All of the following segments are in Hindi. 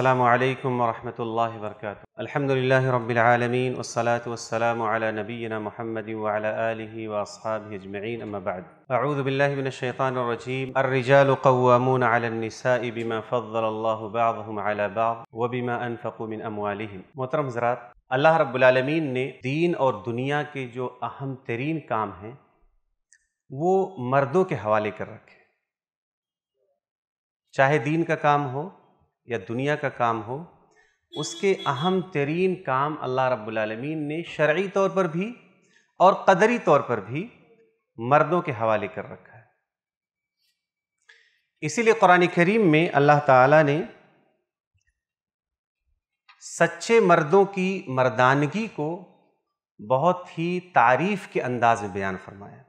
अल्लाम वरहमल वर्क अलहमदिल्ला रबालमीन वसलाम नबीना महमद वसहाब अजमैन अम्माबाद अरूदबिल्लिनशैतानरजीम अर्रजालकवामून अलनसाबीमा फ़ज़लबाबा वबीमा अनफ़ुमिन अमवालम मोहतरम ज़रात अल्लाह रब्बुलमीन ने दीन और दुनिया के जो अहम तरीन काम हैं वो मर्दों के हवाले कर रखे चाहे दीन का काम हो या दुनिया का काम हो उसके अहम तरीन काम अल्लाह रबालमीन ने शर्य तौर पर भी और कदरी तौर पर भी मर्दों के हवाले कर रखा है इसीलिए कुरान करीम में अल्लाह ताला ने सच्चे मर्दों की मर्दानगी को बहुत ही तारीफ के अंदाज में बयान फरमाया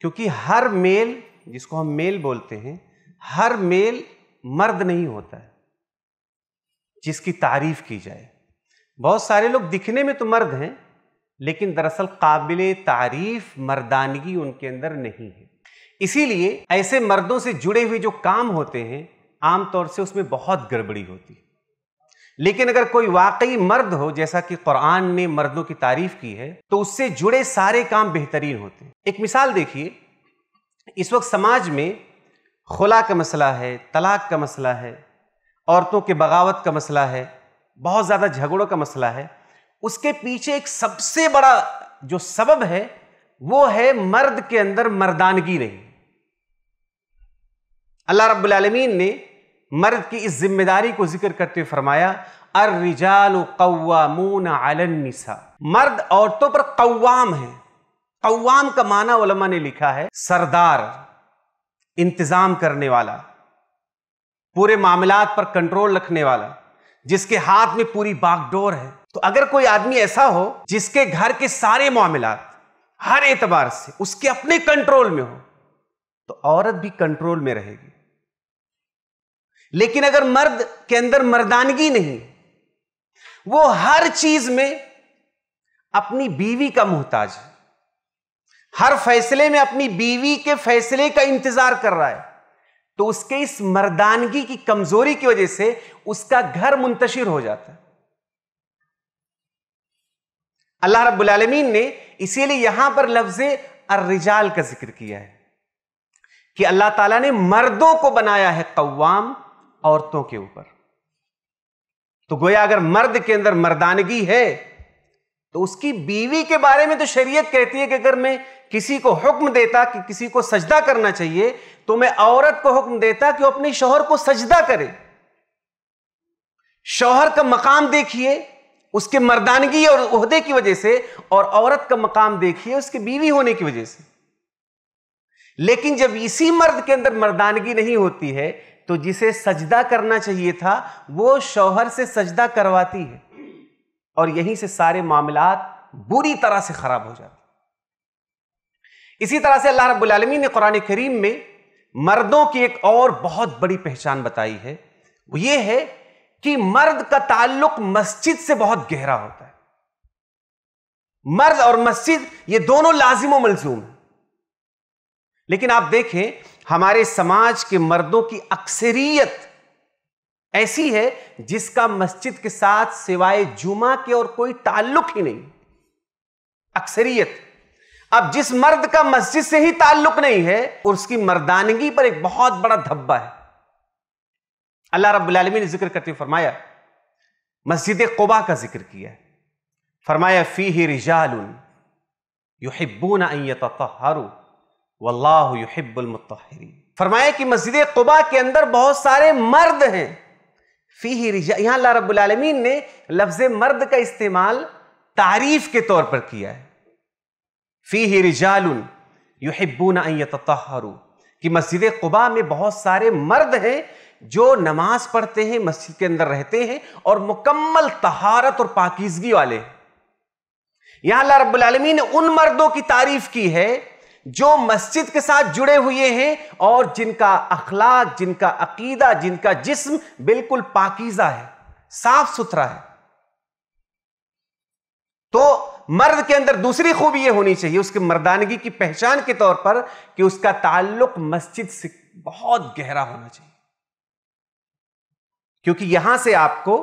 क्योंकि हर मेल जिसको हम मेल बोलते हैं हर मेल मर्द नहीं होता है जिसकी तारीफ की जाए बहुत सारे लोग दिखने में तो मर्द हैं लेकिन दरअसल काबिल तारीफ मर्दानगी उनके अंदर नहीं है इसीलिए ऐसे मर्दों से जुड़े हुए जो काम होते हैं आमतौर से उसमें बहुत गड़बड़ी होती है लेकिन अगर कोई वाकई मर्द हो जैसा कि कुरान ने मर्दों की तारीफ की है तो उससे जुड़े सारे काम बेहतरीन होते हैं एक मिसाल देखिए इस वक्त समाज में खुला का मसला है तलाक का मसला है औरतों के बगावत का मसला है बहुत ज़्यादा झगड़ों का मसला है उसके पीछे एक सबसे बड़ा जो सबब है वो है मर्द के अंदर मर्दानगी नहीं अल्लाह रब्बुल रबालमीन ने मर्द की इस जिम्मेदारी को जिक्र करते हुए फरमाया अर रिजाल कौवामून आलनिसा मर्द औरतों पर कौवाम है कौवाम का माना उलमा ने लिखा है सरदार इंतजाम करने वाला पूरे मामलात पर कंट्रोल रखने वाला जिसके हाथ में पूरी बागडोर है तो अगर कोई आदमी ऐसा हो जिसके घर के सारे मामला हर एतबार से उसके अपने कंट्रोल में हो तो औरत भी कंट्रोल में रहेगी लेकिन अगर मर्द के अंदर मर्दानगी नहीं वो हर चीज में अपनी बीवी का मोहताज है हर फैसले में अपनी बीवी के फैसले का इंतजार कर रहा है तो उसके इस मर्दानगी की कमजोरी की वजह से उसका घर मुंतशिर हो जाता है अल्लाह रब्बुल आलमीन ने इसीलिए यहां पर लफ्ज अर्रिजाल का जिक्र किया है कि अल्लाह ताला ने मर्दों को बनाया है कव्वाम औरतों के ऊपर तो गोया अगर मर्द के अंदर मर्दानगी है तो उसकी बीवी के बारे में तो शरीयत कहती है कि अगर मैं किसी को हुक्म देता कि किसी को सजदा करना चाहिए तो मैं औरत को हुक्म देता कि वो अपने शोहर को सजदा करे शोहर का मकाम देखिए उसके मर्दानगी और उहदे की वजह से और औरत का मकाम देखिए उसके बीवी होने की वजह से लेकिन जब इसी मर्द के अंदर मर्दानगी नहीं होती है तो जिसे सजदा करना चाहिए था वो शौहर से सजदा करवाती है और यहीं से सारे मामला बुरी तरह से खराब हो जाते इसी तरह से अल्लाह रबालमीन ने कुरान करीम में मर्दों की एक और बहुत बड़ी पहचान बताई है वो ये है कि मर्द का ताल्लुक मस्जिद से बहुत गहरा होता है मर्द और मस्जिद ये दोनों लाजिम मलजूम है लेकिन आप देखें हमारे समाज के मर्दों की अक्सरियत ऐसी है जिसका मस्जिद के साथ सिवाय जुमा के और कोई ताल्लुक ही नहीं अक्सरियत अब जिस मर्द का मस्जिद से ही ताल्लुक नहीं है उसकी मर्दानगी पर एक बहुत बड़ा धब्बा है अल्लाह रब्बुल ने जिक्र करते हुए फरमाया मस्जिद कुबा का जिक्र किया फरमाया फी ही रिजाल युहिब्बून अयतहरू वल्लाह युहिब्बुल मुत्तहरीन फरमाया कि मस्जिद कुबा के अंदर बहुत सारे मर्द हैं फ़ी ही रिजा यहाँ अल्लाह रबालमीन ने लफ्ज़ मर्द का इस्तेमाल तारीफ के तौर पर किया है फ़ी ही रिजाल युहिब्बून कि मस्जिद कुबा में बहुत सारे मर्द हैं जो नमाज पढ़ते हैं मस्जिद के अंदर रहते हैं और मुकम्मल तहारत और पाकिजगी वाले यहां अल्लाह रबालमीन ने उन मर्दों की तारीफ की है जो मस्जिद के साथ जुड़े हुए हैं और जिनका अखलाक जिनका अकीदा जिनका जिस्म बिल्कुल पाकिजा है साफ सुथरा है तो मर्द के अंदर दूसरी खूबी यह होनी चाहिए उसकी मर्दानगी की पहचान के तौर पर कि उसका ताल्लुक मस्जिद से बहुत गहरा होना चाहिए क्योंकि यहां से आपको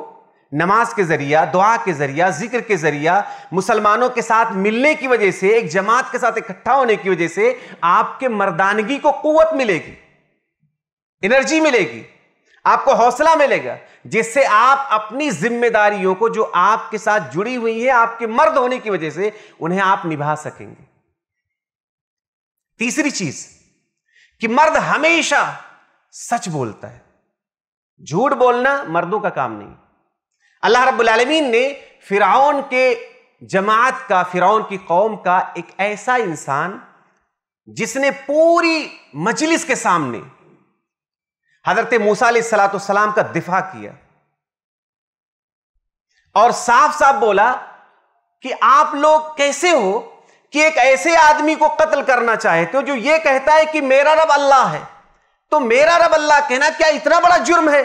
नमाज के ज़रिया दुआ के ज़रिया जिक्र के ज़रिया मुसलमानों के साथ मिलने की वजह से एक जमात के साथ इकट्ठा होने की वजह से आपके मर्दानगी को कुवत मिलेगी एनर्जी मिलेगी आपको हौसला मिलेगा जिससे आप अपनी जिम्मेदारियों को जो आपके साथ जुड़ी हुई है आपके मर्द होने की वजह से उन्हें आप निभा सकेंगे तीसरी चीज कि मर्द हमेशा सच बोलता है झूठ बोलना मर्दों का काम नहीं अल्लाह रबालमीन ने फ़िरौन के जमात का फ़िरौन की कौम का एक ऐसा इंसान जिसने पूरी मजलिस के सामने हजरत मूसा सलाम का दिफा किया और साफ साफ बोला कि आप लोग कैसे हो कि एक ऐसे आदमी को कत्ल करना चाहते हो तो जो ये कहता है कि मेरा रब अल्लाह है तो मेरा रब अल्लाह कहना क्या इतना बड़ा जुर्म है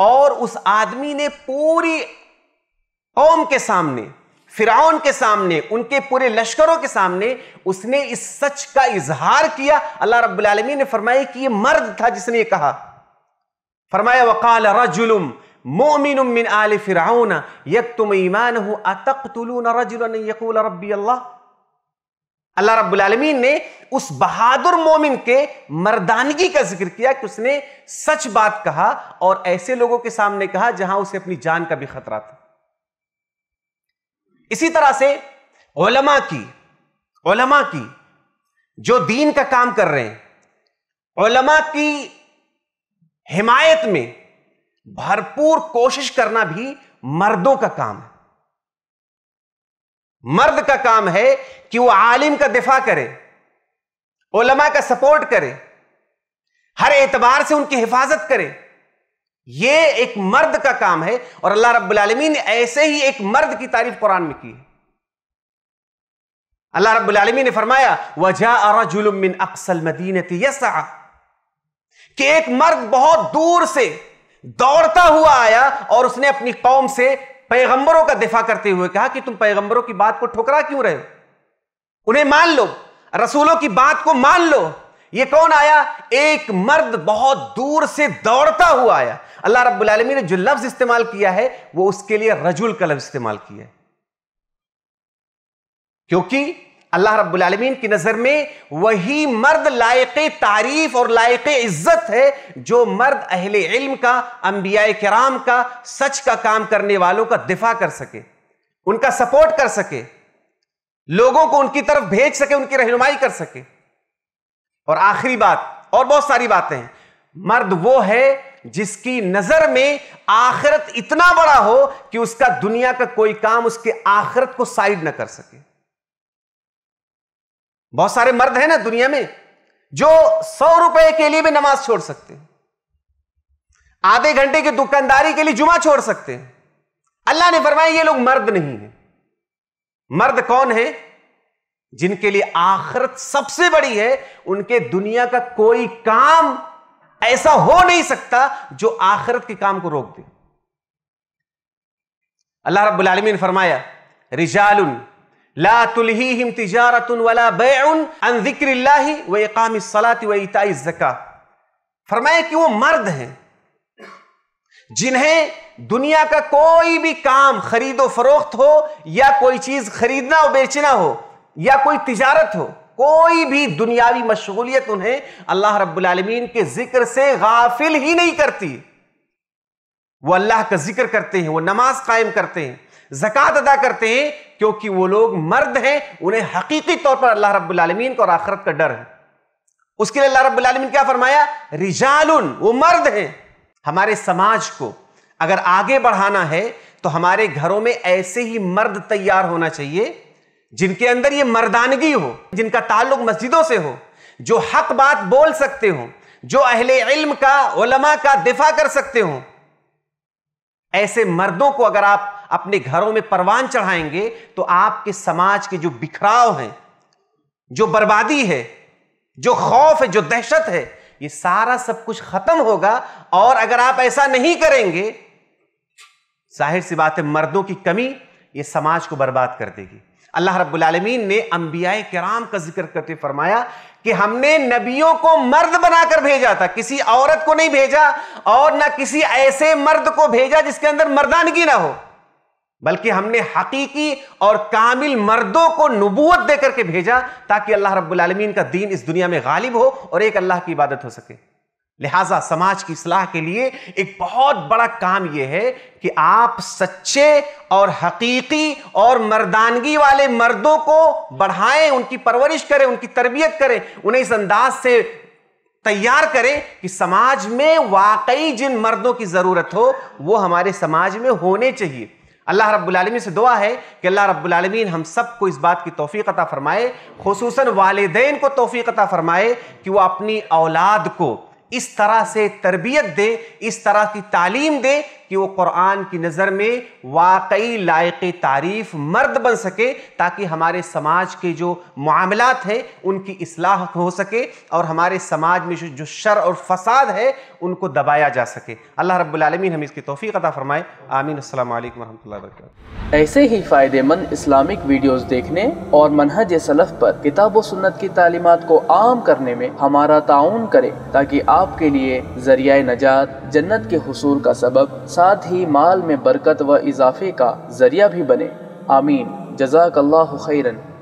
और उस आदमी ने पूरी कौम के सामने फिराउन के सामने उनके पूरे लश्करों के सामने उसने इस सच का इजहार किया अल्लाह रब्बुल रबालमीन ने फरमाया कि ये मर्द था जिसने ये कहा फरमाया वकाल रजुलुम मोमिन मिन आल फिराउन यक तुम ईमान हो अतक रजुल यकूल रब्बी अल्लाह अल्लाह रबालमीन ने उस बहादुर मोमिन के मर्दानगी का जिक्र किया कि उसने सच बात कहा और ऐसे लोगों के सामने कहा जहां उसे अपनी जान का भी खतरा था इसी तरह से ओलमा की ओलमा की जो दीन का काम कर रहे हैं ओलमा की हिमायत में भरपूर कोशिश करना भी मर्दों का काम है मर्द का काम है कि वो आलिम का दिफा करे ओलमा का सपोर्ट करे हर एतबार से उनकी हिफाजत करे ये एक मर्द का काम है और अल्लाह रब्बुल आलमीन ने ऐसे ही एक मर्द की तारीफ कुरान में की है अल्लाह रब्बुल आलमीन ने फरमाया वजह जुलुम मिन अक्सल मदीन यसा कि एक मर्द बहुत दूर से दौड़ता हुआ आया और उसने अपनी कौम से पैगंबरों का दिफा करते हुए कहा कि तुम पैगंबरों की बात को ठुकरा क्यों रहे हो उन्हें मान लो रसूलों की बात को मान लो ये कौन आया एक मर्द बहुत दूर से दौड़ता हुआ आया अल्लाह रब्बुल आलमीन ने जो लफ्ज इस्तेमाल किया है वो उसके लिए रजुल का लफ्ज इस्तेमाल किया है क्योंकि अल्लाह रबालमीन की नज़र में वही मर्द लायक तारीफ और लायक इज्जत है जो मर्द अहल इल्म का अंबिया कराम का सच का काम करने वालों का दिफा कर सके उनका सपोर्ट कर सके लोगों को उनकी तरफ भेज सके उनकी रहनुमाई कर सके और आखिरी बात और बहुत सारी बातें हैं मर्द वो है जिसकी नजर में आखिरत इतना बड़ा हो कि उसका दुनिया का कोई काम उसके आखिरत को साइड ना कर सके बहुत सारे मर्द हैं ना दुनिया में जो सौ रुपए के लिए भी नमाज छोड़ सकते आधे घंटे की दुकानदारी के लिए जुमा छोड़ सकते हैं अल्लाह ने फरमाया ये लोग मर्द नहीं है मर्द कौन है जिनके लिए आखरत सबसे बड़ी है उनके दुनिया का कोई काम ऐसा हो नहीं सकता जो आखरत के काम को रोक दे अल्लाह रब्बुल आलमीन फरमाया रिजालुन ला तुलहीम तिजारतुन वला बैन अन जिक्रिल्लाहि व इकाम सलात व इताई ज़का फरमाए कि वो मर्द हैं जिन्हें दुनिया का कोई भी काम खरीदो फरोख्त हो या कोई चीज़ खरीदना और बेचना हो या कोई तिजारत हो कोई भी दुनियावी मशगूलियत उन्हें अल्लाह रब्बुल के जिक्र से गाफिल ही नहीं करती वो अल्लाह का जिक्र करते हैं वो नमाज कायम करते हैं जक़ात अदा करते हैं क्योंकि वो लोग मर्द हैं उन्हें हकीकी तौर पर अल्लाह रबालमीन को और आखरत का डर है उसके लिए अल्लाह रबालमीन क्या फरमाया रिजाल वो मर्द हैं हमारे समाज को अगर आगे बढ़ाना है तो हमारे घरों में ऐसे ही मर्द तैयार होना चाहिए जिनके अंदर ये मर्दानगी हो जिनका ताल्लुक मस्जिदों से हो जो हक बात बोल सकते हो जो अहले इल्म का उलमा का दिफा कर सकते हो ऐसे मर्दों को अगर आप अपने घरों में परवान चढ़ाएंगे तो आपके समाज के जो बिखराव हैं जो बर्बादी है जो खौफ है जो दहशत है ये सारा सब कुछ खत्म होगा और अगर आप ऐसा नहीं करेंगे जाहिर सी बात है मर्दों की कमी ये समाज को बर्बाद कर देगी अल्लाह रब्बुलमीन ने अंबिया कराम का जिक्र करते फरमाया कि हमने नबियों को मर्द बनाकर भेजा था किसी औरत को नहीं भेजा और ना किसी ऐसे मर्द को भेजा जिसके अंदर मर्दानगी ना हो बल्कि हमने हकीकी और कामिल मर्दों को नबूत देकर के भेजा ताकि अल्लाह रब्बुल आलमीन का दीन इस दुनिया में गालिब हो और एक अल्लाह की इबादत हो सके लिहाजा समाज की असलाह के लिए एक बहुत बड़ा काम यह है कि आप सच्चे और हकीकी और मर्दानगी वाले मर्दों को बढ़ाएं उनकी परवरिश करें उनकी तरबियत करें उन्हें इस अंदाज से तैयार करें कि समाज में वाकई जिन मर्दों की ज़रूरत हो वो हमारे समाज में होने चाहिए अल्लाह रब्बुलमी से दुआ है कि अल्लाह रब्बुलमीन हम सबको इस बात की तोफ़ी अता फ़रमाए खसूस वालदेन को तोफ़ी अता फ़रमाए कि वह अपनी औलाद को इस तरह से तरबियत दे इस तरह की तालीम दे कि वो कुरान की नज़र में वाकई लायक तारीफ मर्द बन सके ताकि हमारे समाज के जो मामलात हैं उनकी असलाह हो सके और हमारे समाज में जो शर और फसाद है उनको दबाया जा सके अल्लाह रब्लमिन हम इसकी तोफ़ी अदा फ़रमाए आमीन असल वरहमल वर्क ऐसे ही फ़ायदेमंद इस्लामिक वीडियोस देखने और मनहज सलफ़ पर किताब सुन्नत की तालीमत को आम करने में हमारा ताउन करें ताकि आपके लिए ज़रिया नजात जन्नत के हसूल का सबब साथ ही माल में बरकत व इजाफे का ज़रिया भी बने आमीन जजाक खैरन